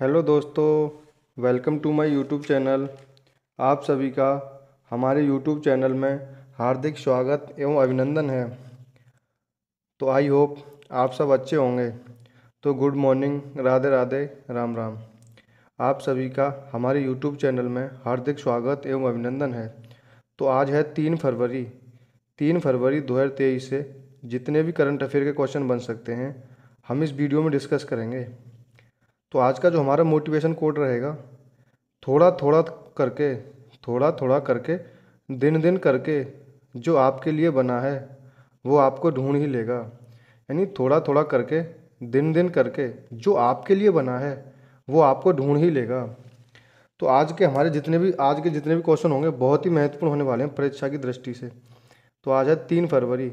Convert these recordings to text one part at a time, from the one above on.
hello दोस्तों welcome to my YouTube channel आप सभी का हमारे यूट्यूब चैनल में हार्दिक स्वागत एवं अभिनंदन है तो आई होप आप सब अच्छे होंगे तो गुड मॉर्निंग राधे राधे राम राम आप सभी का हमारे यूट्यूब चैनल में हार्दिक स्वागत एवं अभिनंदन है तो आज है तीन फरवरी तीन फरवरी दो से जितने भी करंट अफेयर के क्वेश्चन बन सकते हैं हम इस वीडियो में डिस्कस करेंगे तो आज का जो हमारा मोटिवेशन कोड रहेगा थोड़ा थोड़ा करके थोड़ा थोड़ा करके दिन दिन करके जो आपके लिए बना है वो आपको ढूंढ ही लेगा यानी थोड़ा थोड़ा करके दिन दिन करके जो आपके लिए बना है वो आपको ढूंढ ही लेगा तो आज के हमारे जितने भी आज के जितने भी क्वेश्चन होंगे बहुत ही महत्वपूर्ण होने वाले हैं परीक्षा की दृष्टि से तो आज है तीन फरवरी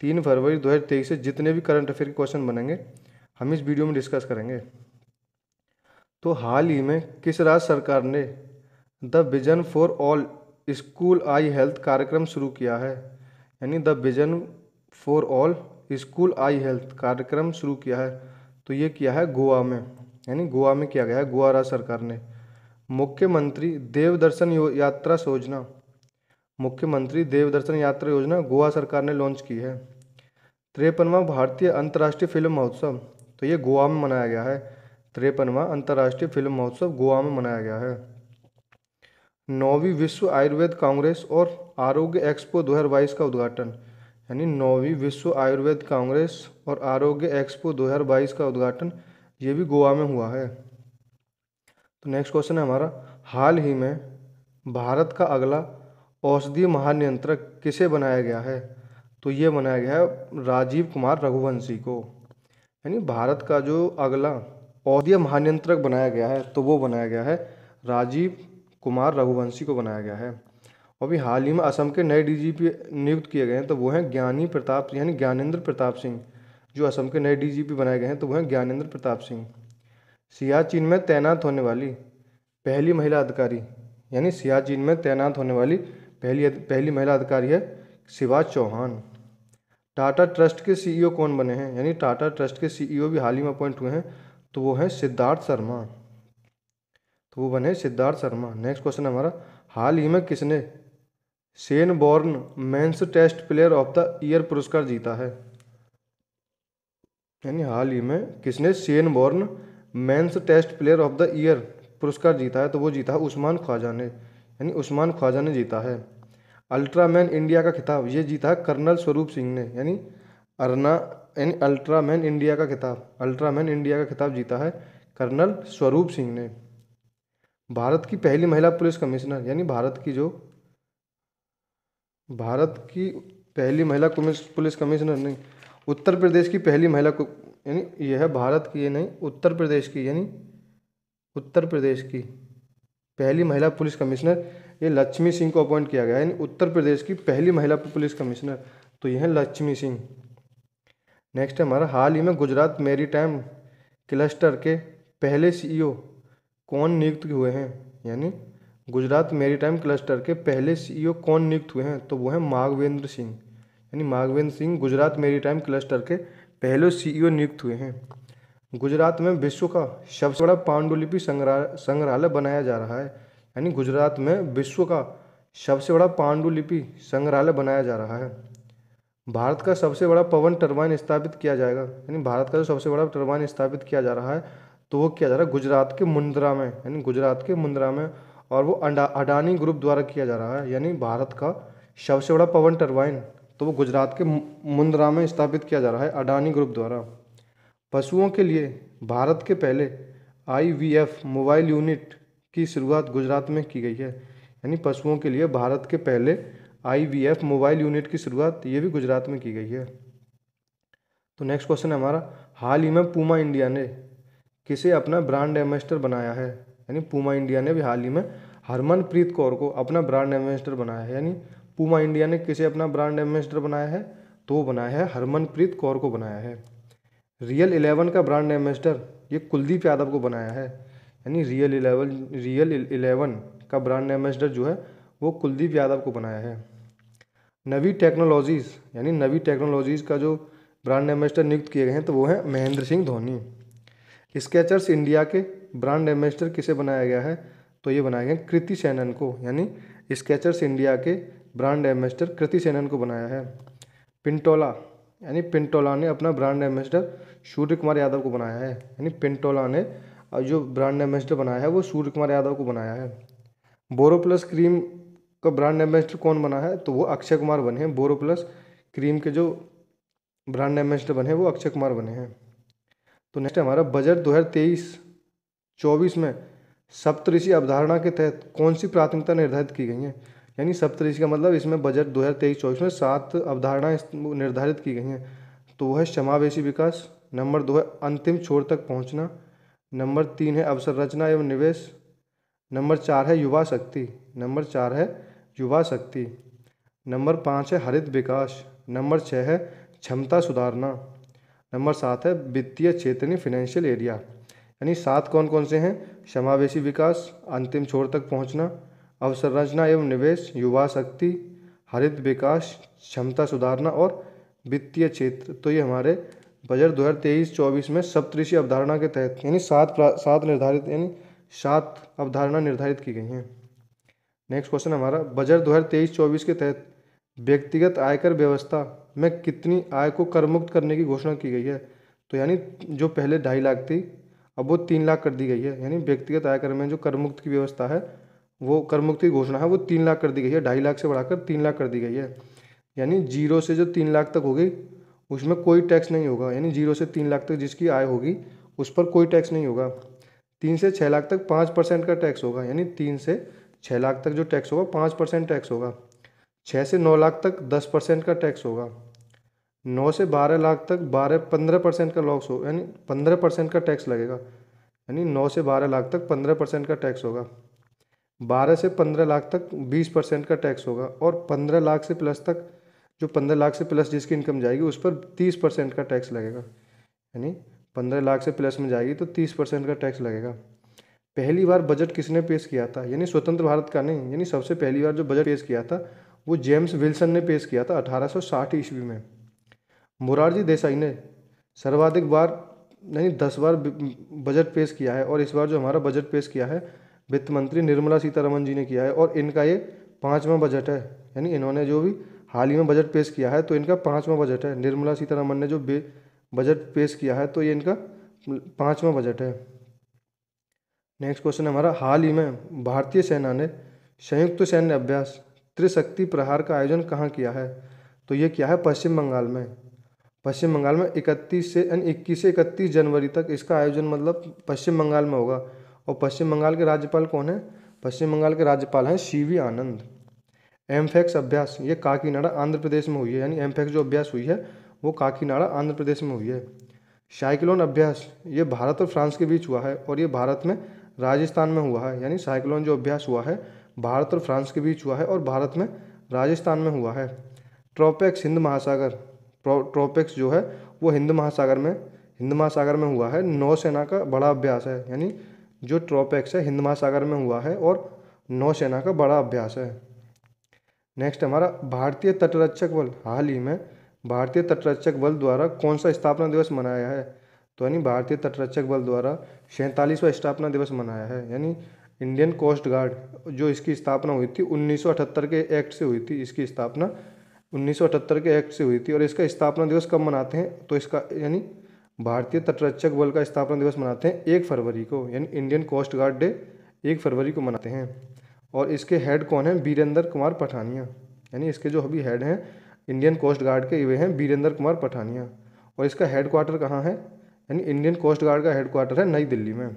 तीन फरवरी तेईस से जितने भी करंट अफेयर के क्वेश्चन बनेंगे हम इस वीडियो में डिस्कस करेंगे तो हाल ही में किस राज्य सरकार ने the vision for all school eye health कार्यक्रम शुरू किया है यानी the vision for all school eye health कार्यक्रम शुरू किया है तो ये किया है गोवा में यानी गोवा में किया गया है गोवा राज्य सरकार ने मुख्यमंत्री देवदर्शन यात्रा योजना मुख्यमंत्री देवदर्शन यात्रा योजना गोवा सरकार ने लॉन्च की है तिरपनवा भारतीय अंतर्राष्ट्रीय फिल्म महोत्सव तो ये गोवा में मनाया गया है तिरपनवा अंतर्राष्ट्रीय फिल्म महोत्सव गोवा में मनाया गया है नौवीं विश्व आयुर्वेद कांग्रेस और आरोग्य एक्सपो 2022 का उद्घाटन यानी नौवीं विश्व आयुर्वेद कांग्रेस और आरोग्य एक्सपो 2022 का उद्घाटन ये भी गोवा में हुआ है तो नेक्स्ट क्वेश्चन है हमारा हाल ही में भारत का अगला औषधीय महानियंत्रक किसे बनाया गया है तो ये बनाया गया है राजीव कुमार रघुवंशी को यानी भारत का जो अगला औधीय महानियंत्रक बनाया गया है तो वो बनाया गया है राजीव कुमार रघुवंशी को बनाया गया है और भी हाल ही में असम के नए डीजीपी नियुक्त किए गए हैं तो वो हैं ज्ञानी प्रताप यानी ज्ञानेंद्र प्रताप सिंह जो असम के नए डीजीपी बनाए गए हैं तो वो हैं ज्ञानेंद्र प्रताप सिंह सियाचिन में तैनात होने वाली पहली महिला अधिकारी यानी सियाचिन में तैनात होने वाली पहली पहली महिला अधिकारी है शिवा चौहान टाटा ट्रस्ट के सीईओ e कौन बने हैं यानी टाटा ट्रस्ट के सीईओ e भी हाल ही में अपॉइंट हुए हैं तो वो है सिद्धार्थ शर्मा तो वो बने सिद्धार्थ शर्मा नेक्स्ट क्वेश्चन हमारा हाल ही में किसने Shane Warne men's test player of the year पुरस्कार जीता है यानी हाल ही में किसने Shane Warne men's test player of the year पुरस्कार जीता है तो वो जीता है उस्मान ख्वाजा ने यानी उस्मान ख्वाजा ने जीता है अल्ट्रामैन इंडिया का खिताब ये जीता है कर्नल स्वरूप सिंह ने यानी अरना यानी अल्ट्रामैन इंडिया का खिताब अल्ट्रामैन इंडिया का खिताब जीता है कर्नल स्वरूप सिंह ने भारत की पहली महिला पुलिस कमिश्नर यानी भारत की जो भारत की पहली महिला पुलिस कमिश्नर नहीं उत्तर प्रदेश की पहली महिला यानी यह भारत की नहीं उत्तर प्रदेश की यानी उत्तर प्रदेश की पहली महिला पुलिस कमिश्नर ये लक्ष्मी सिंह को अपॉइंट किया गया है यानी उत्तर प्रदेश की पहली महिला पुलिस कमिश्नर तो यह लक्ष्मी सिंह नेक्स्ट है हमारा हाल ही में गुजरात मेरी टाइम क्लस्टर के पहले सीईओ e कौन नियुक्त हुए हैं यानी गुजरात मेरी टाइम क्लस्टर के पहले सीईओ e कौन नियुक्त हुए हैं तो वो है माघवेंद्र सिंह यानी माघवेंद्र सिंह गुजरात मेरी टाइम क्लस्टर के पहले सीईओ e नियुक्त हुए हैं गुजरात में विश्व का सबसे बड़ा पांडुलिपि संग्रह संग्रहालय बनाया जा रहा है यानी गुजरात में विश्व का सबसे बड़ा पांडुलिपि संग्रहालय बनाया जा रहा है भारत का सबसे बड़ा पवन टरबाइन स्थापित किया जाएगा यानी भारत का जो सबसे बड़ा टरबाइन स्थापित किया जा रहा है तो वो किया जा रहा है गुजरात के मुंद्रा में यानी गुजरात के मुंद्रा में और वो अडानी ग्रुप द्वारा किया जा रहा है यानी भारत का सबसे बड़ा पवन टरबाइन तो वो गुजरात के मुंद्रा में स्थापित किया जा रहा है अडानी ग्रुप द्वारा पशुओं के लिए भारत के पहले आई मोबाइल यूनिट की शुरुआत गुजरात में की गई है यानी पशुओं के लिए भारत के पहले आईवीएफ मोबाइल यूनिट की शुरुआत ये भी गुजरात में की गई है तो नेक्स्ट क्वेश्चन है हमारा हाल ही में पूमा इंडिया ने किसे अपना ब्रांड एम्बेसडर बनाया है यानी पूमा इंडिया ने भी हाल ही में हरमनप्रीत कौर को अपना ब्रांड एम्बेसडर बनाया है यानी पूमा इंडिया ने किसे अपना ब्रांड एम्बेसडर बनाया है तो बनाया है हरमनप्रीत कौर को बनाया है रियल इलेवन का ब्रांड एम्बेसडर ये कुलदीप यादव को बनाया है यानी रियल इलेवन रियल इलेवन का ब्रांड एम्बेसडर जो है वो कुलदीप यादव को बनाया है नवी टेक्नोलॉजीज़ यानी नवी टेक्नोलॉजीज़ का जो ब्रांड एम्बेसडर नियुक्त किए गए हैं तो वो हैं महेंद्र सिंह धोनी स्केचर्स इंडिया के ब्रांड एम्बेसडर किसे बनाया गया है तो ये बनाए गए कृति सेनन को यानी स्केचर्स इंडिया के ब्रांड एम्बेसडर कृति सेनन को बनाया है पिंटोला यानी पिंटोला ने अपना ब्रांड एम्बेसडर सूर्य कुमार यादव को बनाया है यानी पिंटोला ने जो ब्रांड एम्बेसडर बनाया है वो सूर्य कुमार यादव को बनाया है बोरो प्लस क्रीम का ब्रांड एम्बेसडर कौन बना है तो वो अक्षय कुमार बने हैं बोरो प्लस क्रीम के जो ब्रांड एम्बेसडर बने हैं वो अक्षय कुमार बने हैं तो नेक्स्ट हमारा बजट दो हज़ार तेईस चौबीस में सप्तऋषि अवधारणा के तहत कौन सी प्राथमिकता निर्धारित की गई है यानी सप्तऋषि का मतलब इसमें बजट दो हज़ार तेईस चौबीस में सात अवधारणाएँ निर्धारित की गई हैं तो वह है समावेशी विकास नंबर दो है अंतिम छोर तक पहुंचना नंबर तीन है अवसर रचना एवं निवेश नंबर चार है युवा शक्ति नंबर चार है युवा शक्ति नंबर पाँच है हरित विकास नंबर छः है क्षमता सुधारना नंबर सात है वित्तीय क्षेत्र यानी फिनेंशियल एरिया यानी सात कौन कौन से हैं समावेशी विकास अंतिम छोर तक पहुंचना अवसंरचना एवं निवेश युवा शक्ति हरित विकास क्षमता सुधारना और वित्तीय क्षेत्र तो ये हमारे बजट दो हज़ार तेईस चौबीस में सप्तऋषि अवधारणा के तहत यानी सात सात निर्धारित यानी सात अवधारणा निर्धारित की गई हैं नेक्स्ट क्वेश्चन हमारा बजट दो हज़ार तेईस चौबीस के तहत व्यक्तिगत आयकर व्यवस्था में कितनी आय को कर मुक्त करने की घोषणा की गई है तो यानी जो पहले ढाई लाख थी अब वो तीन लाख कर दी गई है यानी व्यक्तिगत आयकर में जो कर मुक्त की व्यवस्था है वो कर मुक्त की घोषणा है वो तीन लाख कर दी गई है ढाई लाख से बढ़ाकर तीन लाख कर दी गई है यानी जीरो से जो तीन लाख तक होगी उसमें कोई टैक्स नहीं होगा यानी जीरो से तीन लाख तक जिसकी आय होगी उस पर कोई टैक्स नहीं होगा तीन से छः लाख तक पाँच परसेंट का टैक्स होगा यानी तीन से छः लाख तक जो टैक्स होगा पाँच परसेंट टैक्स होगा छः से नौ लाख तक दस परसेंट का टैक्स होगा नौ से बारह लाख तक बारह पंद्रह परसेंट का लॉस हो यानी पंद्रह परसेंट का टैक्स लगेगा यानी नौ से बारह लाख तक पंद्रह परसेंट का टैक्स होगा बारह से पंद्रह लाख तक बीस परसेंट का टैक्स होगा और पंद्रह लाख से प्लस तक जो पंद्रह लाख से प्लस जिसकी इनकम जाएगी उस पर तीस परसेंट का टैक्स लगेगा यानी पंद्रह लाख से प्लस में जाएगी तो तीस परसेंट का टैक्स लगेगा पहली बार बजट किसने पेश किया था यानी स्वतंत्र भारत का नहीं यानी सबसे पहली बार जो बजट पेश किया था वो जेम्स विल्सन ने पेश किया था 1860 ईस्वी में मुरारजी देसाई ने सर्वाधिक बार यानी दस बार बजट पेश किया है और इस बार जो हमारा बजट पेश किया है वित्त मंत्री निर्मला सीतारमन जी ने किया है और इनका ये पाँचवा बजट है यानी इन्होंने जो भी हाल ही में बजट पेश किया है तो इनका पाँचवा बजट है निर्मला सीतारमन ने जो बजट पेश किया है तो ये इनका पाँचवा बजट है नेक्स्ट क्वेश्चन हमारा हाल ही में भारतीय सेना ने संयुक्त सैन्य अभ्यास त्रिशक्ति प्रहार का आयोजन कहाँ किया है तो ये क्या है पश्चिम बंगाल में पश्चिम बंगाल में इकतीस से यानी इक्कीस से इकतीस जनवरी तक इसका आयोजन मतलब पश्चिम बंगाल में होगा और पश्चिम बंगाल के राज्यपाल कौन है पश्चिम बंगाल के राज्यपाल हैं सी वी आनंद एमफेक्स अभ्यास ये काकीनाडा आंध्र प्रदेश में हुई है यानी एमफेक्स जो अभ्यास हुई है वो काकीनाडा आंध्र प्रदेश में हुई है साइक्लोन अभ्यास ये भारत और फ्रांस के बीच हुआ है और ये भारत में राजस्थान में हुआ है यानी साइक्लोन जो अभ्यास हुआ है भारत और फ्रांस के बीच हुआ है और भारत में राजस्थान में हुआ है ट्रॉपिक्स हिंद महासागर ट्रॉपिक्स जो है वो हिंद महासागर में हिंद महासागर में हुआ है नौसेना का बड़ा अभ्यास है यानी जो ट्रॉपिक्स है हिंद महासागर में हुआ है और नौसेना का बड़ा अभ्यास है नेक्स्ट हमारा भारतीय तटरक्षक बल हाल ही में भारतीय तटरक्षक बल द्वारा कौन सा स्थापना दिवस मनाया है तो यानी भारतीय तटरक्षक बल द्वारा सैंतालीसवां स्थापना दिवस मनाया है यानी इंडियन कोस्ट गार्ड जो इसकी स्थापना हुई थी 1978 के एक्ट से हुई थी इसकी स्थापना 1978 के एक्ट से हुई थी और इसका स्थापना दिवस कब मनाते हैं तो इसका यानी भारतीय तटरक्षक बल का स्थापना दिवस मनाते हैं एक फरवरी को यानी इंडियन कोस्ट गार्ड डे एक फरवरी को मनाते हैं और इसके हेड कौन हैं वीरेंद्र कुमार पठानिया यानी इसके जो अभी हेड हैं इंडियन कोस्ट गार्ड के वे हैं वीरेंद्र कुमार पठानिया और इसका हेड क्वार्टर कहाँ है यानी इंडियन कोस्ट गार्ड का हेडक्वार्टर है नई दिल्ली में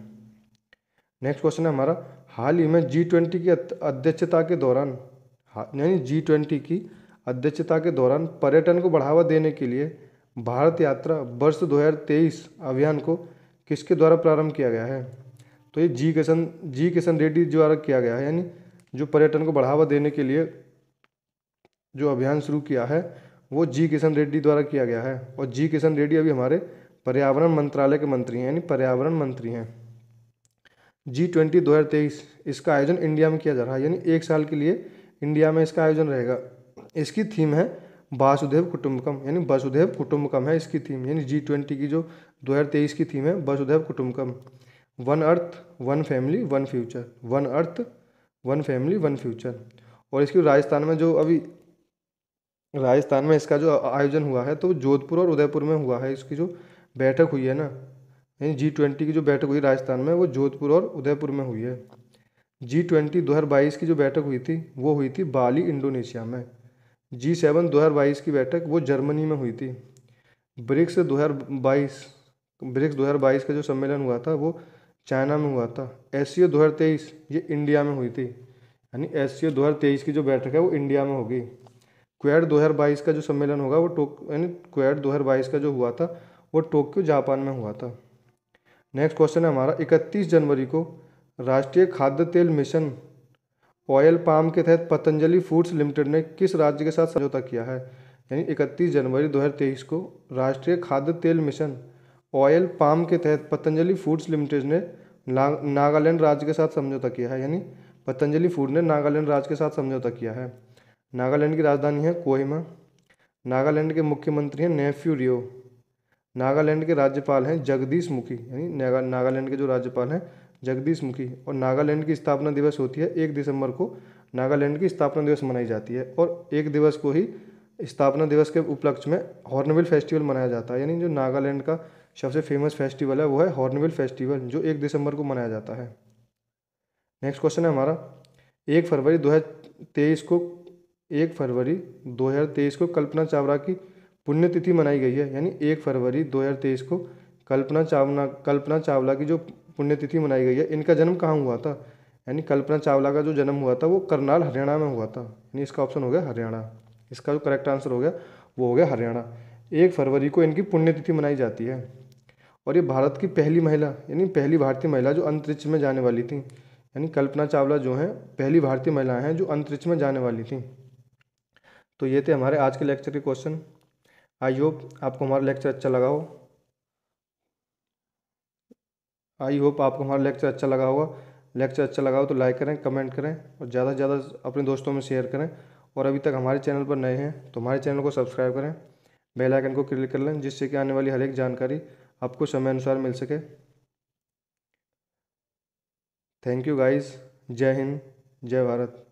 नेक्स्ट क्वेश्चन है हमारा हाल ही में जी ट्वेंटी की अध्यक्षता के दौरान यानी जी ट्वेंटी की अध्यक्षता के दौरान पर्यटन को बढ़ावा देने के लिए भारत यात्रा वर्ष 2023 अभियान को किसके द्वारा प्रारंभ किया गया है तो ये जी किशन जी किशन रेड्डी द्वारा किया गया है यानी जो पर्यटन को बढ़ावा देने के लिए जो अभियान शुरू किया है वो जी किशन रेड्डी द्वारा किया गया है और जी किशन रेड्डी अभी हमारे पर्यावरण मंत्रालय के मंत्री हैं यानी पर्यावरण मंत्री हैं जी ट्वेंटी दो हज़ार तेईस इसका आयोजन इंडिया में किया जा रहा है यानी एक साल के लिए इंडिया में इसका आयोजन रहेगा इसकी थीम है वासुदेव कुटुम्बकम यानी वासुदेव कुटुम्बकम है इसकी थीम यानी जी ट्वेंटी की जो 2023 की थीम है Vasudhaiva Kutumbakam one earth one family one future one earth one family one future और इसकी राजस्थान में जो अभी राजस्थान में इसका जो आयोजन हुआ है तो जोधपुर और उदयपुर में हुआ है इसकी जो बैठक हुई है ना यानी जी ट्वेंटी की जो बैठक हुई राजस्थान में वो जोधपुर और उदयपुर में हुई है जी ट्वेंटी दो हज़ार बाईस की जो बैठक हुई थी वो हुई थी बाली इंडोनेशिया में जी सेवन दो हज़ार बाईस की बैठक वो जर्मनी में हुई थी ब्रिक्स दो हज़ार बाईस ब्रिक्स दो हज़ार बाईस का जो सम्मेलन हुआ था वो चाइना में हुआ था एस सी ओ दो हज़ार तेईस ये इंडिया में हुई थी यानी एस सी ओ दो हज़ार तेईस की जो बैठक है वो इंडिया में होगी क्वेड दो हज़ार बाईस का जो सम्मेलन होगा वो टोक यानी क्वेड दो हज़ार बाईस का जो हुआ था वो टोक्यो जापान में हुआ था नेक्स्ट क्वेश्चन है हमारा 31 जनवरी को राष्ट्रीय खाद्य तेल मिशन ऑयल पाम के तहत पतंजलि फूड्स लिमिटेड ने किस राज्य के साथ समझौता किया है यानी 31 जनवरी 2023 को राष्ट्रीय खाद्य तेल मिशन ऑयल पाम के तहत पतंजलि फूड्स लिमिटेड ने नागालैंड राज्य के साथ समझौता किया है यानी पतंजलि फूड ने नागालैंड राज्य के साथ समझौता किया है नागालैंड की राजधानी है कोहिमा नागालैंड के मुख्यमंत्री हैं नेफ्यू रियो नागालैंड के राज्यपाल हैं जगदीश मुखी यानी नागालैंड के जो राज्यपाल हैं जगदीश मुखी और नागालैंड की स्थापना दिवस होती है एक दिसंबर को नागालैंड की स्थापना दिवस मनाई जाती है और एक दिवस को ही स्थापना दिवस के उपलक्ष्य में हॉर्नविल फेस्टिवल मनाया जाता है यानी जो नागालैंड का सबसे फेमस फेस्टिवल है वो है हॉर्नविल फेस्टिवल जो एक दिसंबर को मनाया जाता है नेक्स्ट क्वेश्चन है हमारा एक फरवरी दो को एक फरवरी तेईस को कल्पना चावला की पुण्यतिथि मनाई गई है यानी एक फरवरी 2023 को कल्पना चावला कल्पना चावला की जो पुण्यतिथि मनाई गई है इनका जन्म कहाँ हुआ था यानी कल्पना चावला का जो जन्म हुआ था वो करनाल हरियाणा में हुआ था यानी इसका ऑप्शन हो गया हरियाणा इसका जो करेक्ट आंसर हो गया वो हो गया हरियाणा एक फरवरी को इनकी पुण्यतिथि मनाई जाती है और ये भारत की पहली महिला यानी पहली भारतीय महिला जो अंतरिक्ष में जाने वाली थी यानी कल्पना चावला जो हैं पहली भारतीय महिलाएं हैं जो अंतरिक्ष में जाने वाली थी तो ये थे हमारे आज के लेक्चर के क्वेश्चन आई हाँ, होप आपको हमारा लेक्चर अच्छा लगा हो आई होप आपको हमारा लेक्चर अच्छा लगा होगा लेक्चर अच्छा लगा हो तो लाइक करें कमेंट करें और ज़्यादा से ज़्यादा अपने दोस्तों में शेयर करें और अभी तक हमारे चैनल पर नए हैं तो हमारे चैनल को सब्सक्राइब करें बेल आइकन को क्लिक कर लें जिससे कि आने वाली हर एक जानकारी आपको समय अनुसार मिल सके थैंक यू गाइस जय हिंद जय भारत